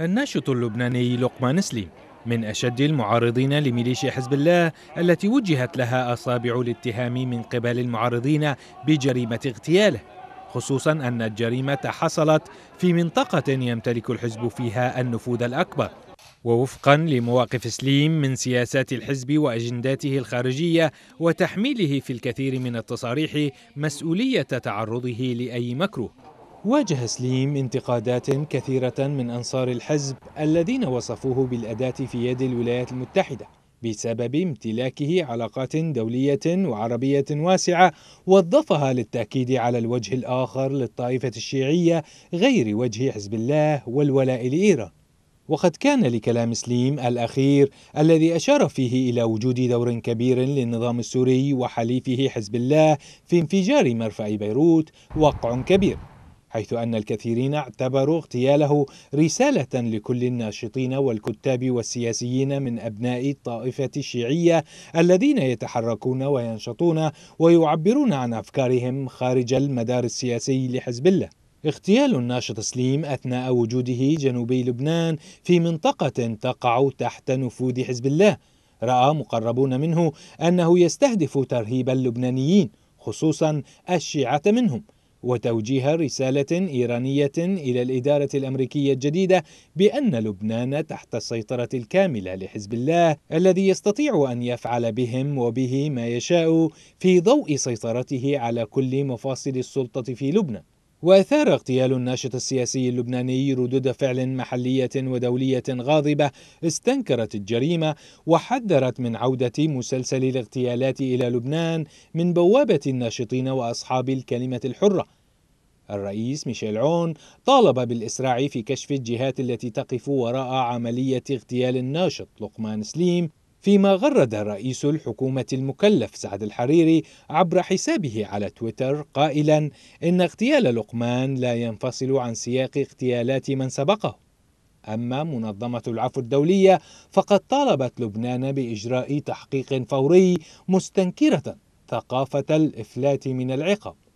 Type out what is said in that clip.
الناشط اللبناني لقمان سليم من أشد المعارضين لميليشيا حزب الله التي وجهت لها أصابع الاتهام من قبل المعارضين بجريمة اغتياله خصوصا أن الجريمة حصلت في منطقة يمتلك الحزب فيها النفوذ الأكبر ووفقا لمواقف سليم من سياسات الحزب واجنداته الخارجيه وتحميله في الكثير من التصاريح مسؤوليه تعرضه لاي مكروه واجه سليم انتقادات كثيرة من أنصار الحزب الذين وصفوه بالأداة في يد الولايات المتحدة بسبب امتلاكه علاقات دولية وعربية واسعة وظفها للتأكيد على الوجه الآخر للطائفة الشيعية غير وجه حزب الله والولاء لإيران وقد كان لكلام سليم الأخير الذي أشار فيه إلى وجود دور كبير للنظام السوري وحليفه حزب الله في انفجار مرفأ بيروت وقع كبير حيث أن الكثيرين اعتبروا اغتياله رسالة لكل الناشطين والكتاب والسياسيين من أبناء الطائفة الشيعية الذين يتحركون وينشطون ويعبرون عن أفكارهم خارج المدار السياسي لحزب الله اغتيال الناشط سليم أثناء وجوده جنوبي لبنان في منطقة تقع تحت نفوذ حزب الله رأى مقربون منه أنه يستهدف ترهيب اللبنانيين خصوصا الشيعة منهم وتوجيه رسالة إيرانية إلى الإدارة الأمريكية الجديدة بأن لبنان تحت السيطرة الكاملة لحزب الله الذي يستطيع أن يفعل بهم وبه ما يشاء في ضوء سيطرته على كل مفاصل السلطة في لبنان وأثار اغتيال الناشط السياسي اللبناني ردود فعل محلية ودولية غاضبة استنكرت الجريمة وحذرت من عودة مسلسل الاغتيالات إلى لبنان من بوابة الناشطين وأصحاب الكلمة الحرة. الرئيس ميشيل عون طالب بالإسراع في كشف الجهات التي تقف وراء عملية اغتيال الناشط لقمان سليم فيما غرد رئيس الحكومة المكلف سعد الحريري عبر حسابه على تويتر قائلا إن اغتيال لقمان لا ينفصل عن سياق اغتيالات من سبقه أما منظمة العفو الدولية فقد طالبت لبنان بإجراء تحقيق فوري مستنكرة ثقافة الإفلات من العقاب